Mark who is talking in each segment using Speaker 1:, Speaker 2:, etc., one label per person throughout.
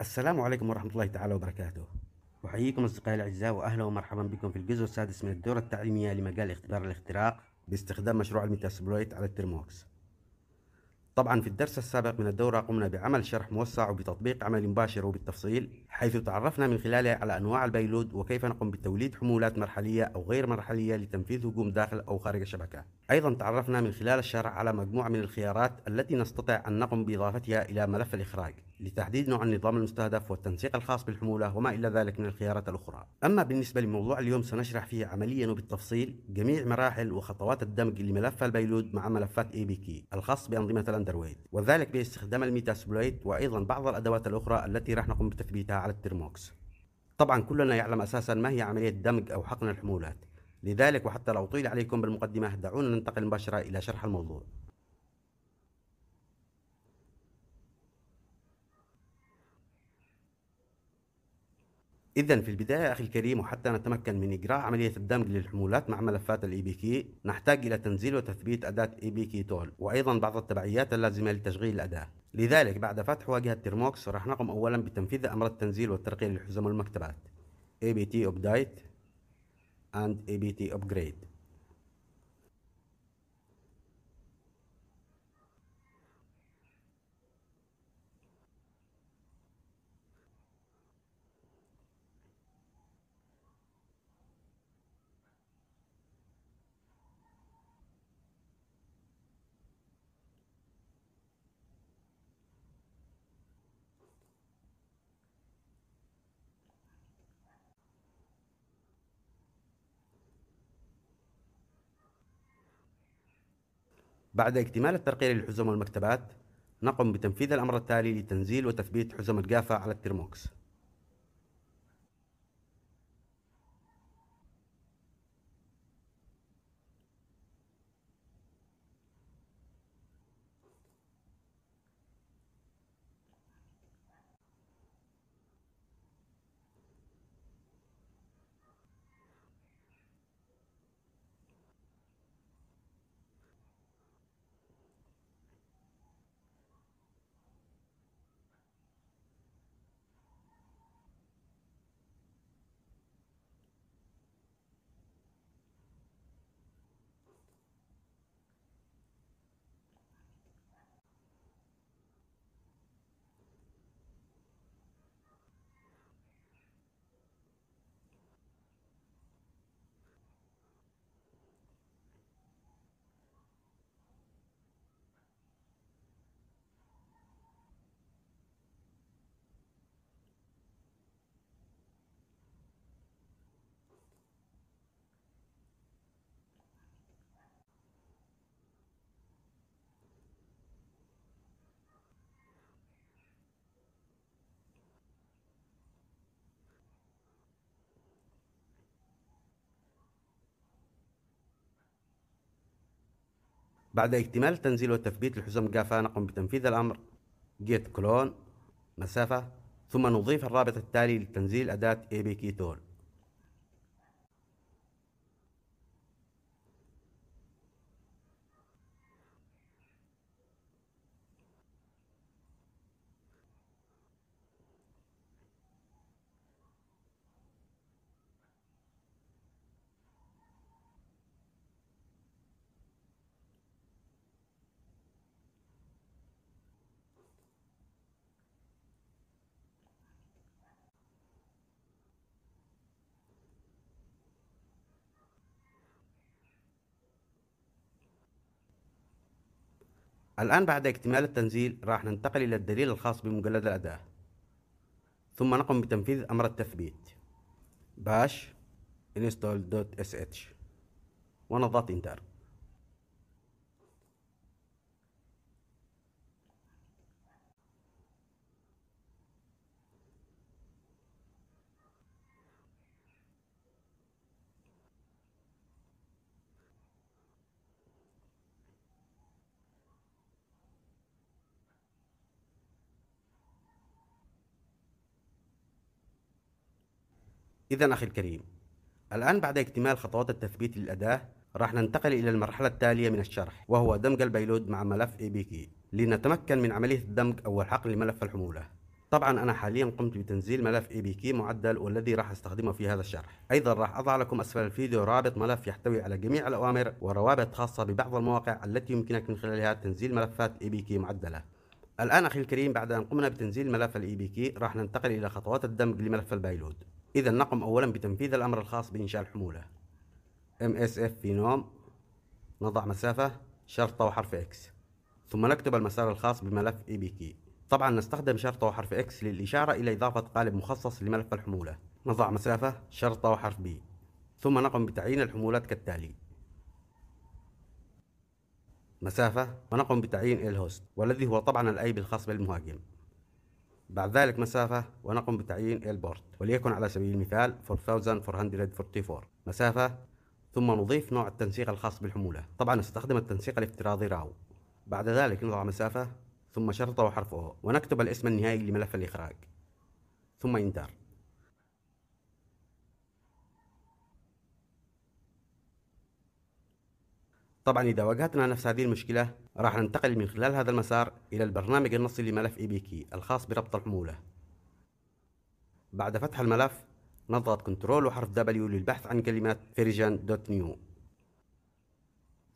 Speaker 1: السلام عليكم ورحمة الله تعالى وبركاته أحييكم أصدقائي الأعزاء وأهلا ومرحبا بكم في الجزء السادس من الدورة التعليمية لمجال اختبار الاختراق باستخدام مشروع الميتاسبلويت على الترموكس طبعا في الدرس السابق من الدورة قمنا بعمل شرح موسع وبتطبيق عمل مباشر وبالتفصيل حيث تعرفنا من خلاله على أنواع البيلود وكيف نقوم بتوليد حمولات مرحلية أو غير مرحلية لتنفيذ هجوم داخل أو خارج الشبكة أيضا تعرفنا من خلال الشرح على مجموعة من الخيارات التي نستطيع أن نقوم بإضافتها إلى ملف الإخراج لتحديد نوع النظام المستهدف والتنسيق الخاص بالحمولة وما إلى ذلك من الخيارات الأخرى أما بالنسبة لموضوع اليوم سنشرح فيه عمليا وبالتفصيل جميع مراحل وخطوات الدمج لملف البيلود مع ملفات اي بي كي الخاص بأنظمة الأندرويد وذلك باستخدام الميتاسبلويت وأيضا بعض الأدوات الأخرى التي راح نقوم بتثبيتها على الترموكس طبعا كلنا يعلم أساسا ما هي عملية دمج أو حقن الحمولات لذلك وحتى لو طيل عليكم بالمقدمة دعونا ننتقل مباشرة إلى شرح الموضوع إذا في البداية أخي الكريم وحتى نتمكن من إجراء عملية الدمج للحمولات مع ملفات الاي بي كي نحتاج إلى تنزيل وتثبيت أداة اي بي كي تول وأيضا بعض التبعيات اللازمة لتشغيل الأداة لذلك بعد فتح واجهة تيرموكس راح نقوم أولا بتنفيذ أمر التنزيل والترقية للحزم والمكتبات اند update and تي upgrade بعد اكتمال الترقية للحزم والمكتبات نقوم بتنفيذ الأمر التالي لتنزيل وتثبيت حزم القافة على الترموكس بعد اكتمال تنزيل وتثبيت الحزم جافا نقوم بتنفيذ الأمر جيت كلون مسافة ثم نضيف الرابط التالي لتنزيل أداة ABK tool الآن بعد اكتمال التنزيل راح ننتقل إلى الدليل الخاص بمجلد الأداة ثم نقوم بتنفيذ أمر التثبيت bash install.sh ونضغط انتر إذا أخي الكريم الآن بعد اكتمال خطوات التثبيت للأداة راح ننتقل إلى المرحلة التالية من الشرح وهو دمج البيلود مع ملف كي لنتمكن من عملية الدمج أو الحقل لملف الحمولة طبعا أنا حاليا قمت بتنزيل ملف كي معدل والذي راح أستخدمه في هذا الشرح أيضا راح أضع لكم أسفل الفيديو رابط ملف يحتوي على جميع الأوامر وروابط خاصة ببعض المواقع التي يمكنك من خلالها تنزيل ملفات كي معدلة الآن أخي الكريم بعد أن قمنا بتنزيل ملف بي كي راح ننتقل إلى خطوات الدمج لملف البيلود إذا نقم أولا بتنفيذ الأمر الخاص بإنشاء الحمولة MSF في نوم نضع مسافة شرطة وحرف X ثم نكتب المسار الخاص بملف EBK طبعا نستخدم شرطة وحرف X للإشارة إلى إضافة قالب مخصص لملف الحمولة نضع مسافة شرطة وحرف B ثم نقوم بتعيين الحمولات كالتالي مسافة ونقوم بتعيين الهوست والذي هو طبعا الأيب الخاص بالمهاجم بعد ذلك مسافة ونقوم بتعيين البورت وليكن على سبيل المثال 4444 مسافة ثم نضيف نوع التنسيق الخاص بالحمولة طبعا نستخدم التنسيق الافتراضي راو بعد ذلك نضع مسافة ثم شرطة وحرف O ونكتب الاسم النهائي لملف الإخراج ثم إنتر طبعا إذا واجهتنا نفس هذه المشكلة راح ننتقل من خلال هذا المسار إلى البرنامج النصي لملف إيبيكي الخاص بربط الحمولة بعد فتح الملف نضغط كنترول وحرف W للبحث عن كلمة version.new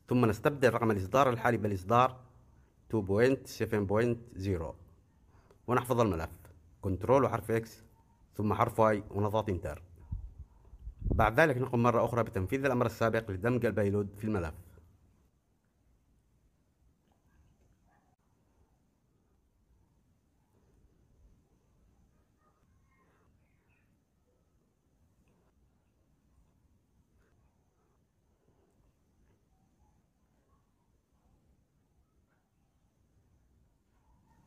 Speaker 1: ثم نستبدل رقم الإصدار الحالي بالإصدار 2.7.0 ونحفظ الملف كنترول وحرف X ثم حرف Y ونضغط انتر بعد ذلك نقوم مرة أخرى بتنفيذ الأمر السابق لدمج البيلود في الملف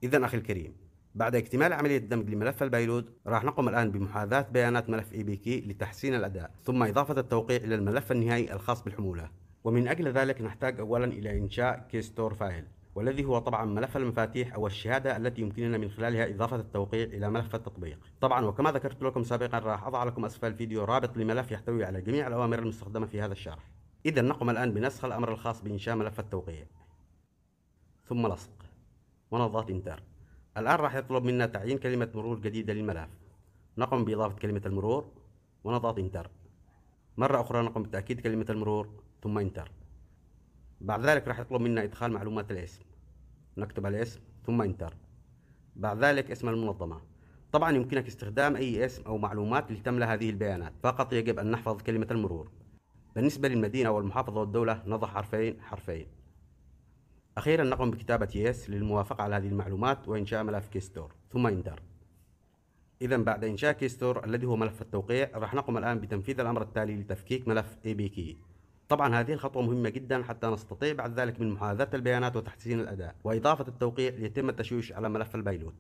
Speaker 1: إذا أخي الكريم بعد اكتمال عملية دمج لملف البيلود راح نقوم الآن بمحاذاة بيانات ملف اي بي كي لتحسين الأداء ثم إضافة التوقيع إلى الملف النهائي الخاص بالحمولة ومن أجل ذلك نحتاج أولا إلى إنشاء كيستور فايل والذي هو طبعا ملف المفاتيح او الشهاده التي يمكننا من خلالها اضافه التوقيع الى ملف التطبيق. طبعا وكما ذكرت لكم سابقا راح اضع لكم اسفل الفيديو رابط لملف يحتوي على جميع الاوامر المستخدمه في هذا الشرح. اذا نقوم الان بنسخ الامر الخاص بانشاء ملف التوقيع. ثم لصق. ونضغط انتر الآن راح يطلب منا تعيين كلمة مرور جديدة للملف نقوم بإضافة كلمة المرور ونضغط إنتر مرة أخرى نقوم بتأكيد كلمة المرور ثم إنتر بعد ذلك راح يطلب منا إدخال معلومات الاسم نكتب الاسم ثم إنتر بعد ذلك اسم المنظمة طبعا يمكنك استخدام أي اسم أو معلومات لتملأ هذه البيانات فقط يجب أن نحفظ كلمة المرور بالنسبة للمدينة والمحافظة والدولة نضع حرفين حرفين أخيرا نقوم بكتابة يس للموافقة على هذه المعلومات وإنشاء ملف كيستور ثم إنتر إذا بعد إنشاء كيستور الذي هو ملف التوقيع راح نقوم الآن بتنفيذ الأمر التالي لتفكيك ملف APK طبعا هذه الخطوة مهمة جدا حتى نستطيع بعد ذلك من محاذاة البيانات وتحسين الأداء وإضافة التوقيع ليتم التشويش على ملف البيلود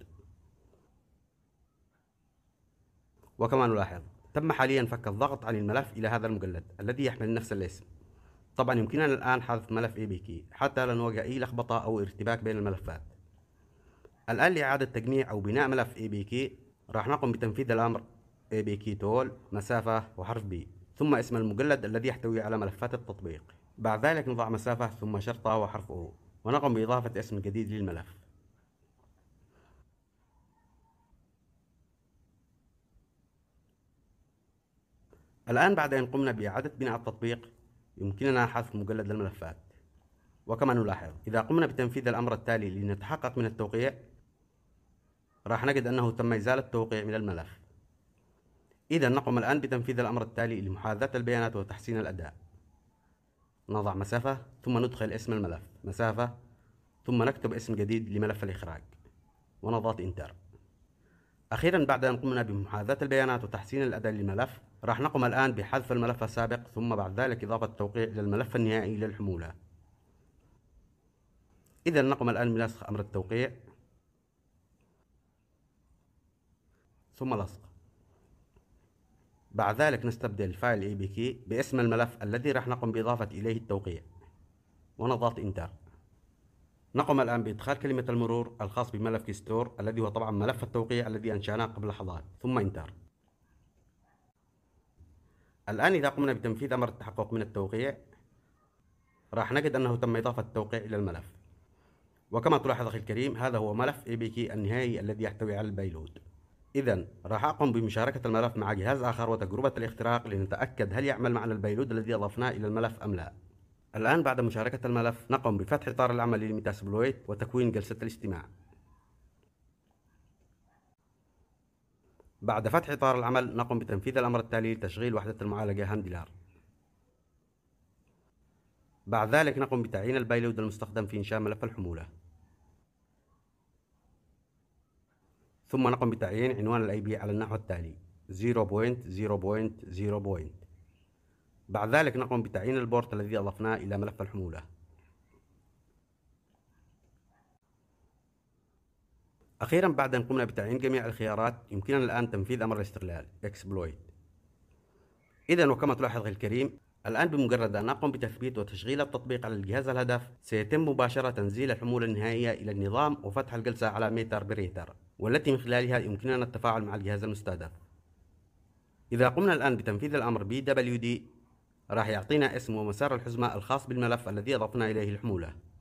Speaker 1: وكما نلاحظ تم حاليا فك الضغط عن الملف إلى هذا المجلد الذي يحمل نفس الاسم طبعا يمكننا الآن حذف ملف ABK حتى لا نواجه أي لخبطة أو ارتباك بين الملفات الآن لإعادة تجميع أو بناء ملف ABK راح نقوم بتنفيذ الأمر ABK tool مسافة وحرف B ثم اسم المجلد الذي يحتوي على ملفات التطبيق بعد ذلك نضع مسافة ثم شرطة وحرف O ونقوم بإضافة اسم جديد للملف الآن بعد أن قمنا بإعادة بناء التطبيق يمكننا حذف مجلد الملفات وكما نلاحظ إذا قمنا بتنفيذ الأمر التالي لنتحقق من التوقيع راح نجد أنه تم إزالة التوقيع من الملف إذا نقوم الآن بتنفيذ الأمر التالي لمحاذاة البيانات وتحسين الأداء نضع مسافة ثم ندخل اسم الملف مسافة ثم نكتب اسم جديد لملف الإخراج ونضغط إنتر أخيرا بعد أن قمنا بمحاذاة البيانات وتحسين الأداء للملف راح نقوم الآن بحذف الملف السابق ثم بعد ذلك إضافة التوقيع إلى الملف النهائي للحمولة إذا نقوم الآن بنسخ أمر التوقيع ثم لصق بعد ذلك نستبدل فايل abk باسم الملف الذي راح نقوم بإضافة إليه التوقيع ونضغط انتر نقوم الآن بإدخال كلمة المرور الخاص بملف كيستور الذي هو طبعا ملف التوقيع الذي أنشأناه قبل لحظات ثم انتر الآن إذا قمنا بتنفيذ أمر التحقق من التوقيع راح نجد أنه تم إضافة التوقيع إلى الملف وكما تلاحظ أخي الكريم هذا هو ملف كي النهائي الذي يحتوي على البيلود إذا راح أقوم بمشاركة الملف مع جهاز آخر وتجربة الاختراق لنتأكد هل يعمل معنا البيلود الذي أضفناه إلى الملف أم لا الآن بعد مشاركة الملف نقوم بفتح إطار العمل للميتاسبلويت وتكوين جلسة الاستماع بعد فتح إطار العمل نقوم بتنفيذ الأمر التالي لتشغيل وحدة المعالجة هاندلر بعد ذلك نقوم بتعيين البايلود المستخدم في إنشاء ملف الحمولة ثم نقوم بتعيين عنوان الاي بي على النحو التالي 0.0.0. بعد ذلك نقوم بتعيين البورت الذي أضفناه إلى ملف الحمولة أخيرا بعد أن قمنا بتعيين جميع الخيارات يمكننا الآن تنفيذ أمر الاستغلال exploit إذا وكما تلاحظ أخي الكريم الآن بمجرد أن نقوم بتثبيت وتشغيل التطبيق على الجهاز الهدف سيتم مباشرة تنزيل الحمولة النهائية إلى النظام وفتح الجلسة على ميتر بريتر والتي من خلالها يمكننا التفاعل مع الجهاز المستهدف إذا قمنا الآن بتنفيذ الأمر BWD راح يعطينا اسم ومسار الحزمة الخاص بالملف الذي أضفنا إليه الحمولة